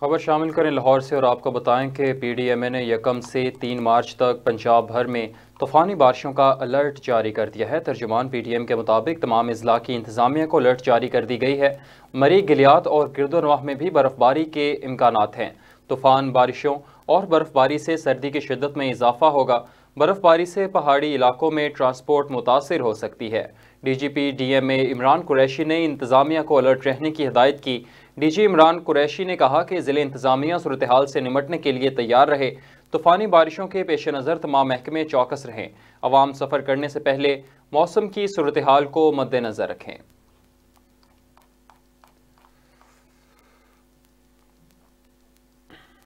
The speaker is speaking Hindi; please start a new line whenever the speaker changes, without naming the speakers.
खबर शामिल करें लाहौर से और आपको बताएं कि पी डी एम ए ने यकम से तीन मार्च तक पंजाब भर में तूफ़ानी बारिशों का अलर्ट जारी कर दिया है तर्जुमान पी डी एम के मुताबिक तमाम अजला की इंतजामिया को अलर्ट जारी कर दी गई है मरी गलियात और गिरदोनवाह में भी बर्फ़बारी के इम्कान हैं तूफ़ान बारिशों और बर्फ़बारी से सर्दी की शिदत में इजाफा होगा बर्फबारी से पहाड़ी इलाकों में ट्रांसपोर्ट मुतासर हो सकती है डीजीपी डीएमए इमरान कुरैशी ने इंतजामिया को अलर्ट रहने की हिदायत की डीजी इमरान कुरैशी ने कहा कि ज़िले इंतजामिया सूरत हाल से निमटने के लिए तैयार रहे तूफ़ानी बारिशों के पेश नज़र तमाम महकमे चौकस रहें आवाम सफ़र करने से पहले मौसम की सूरत हाल को मद्देनज़र रखें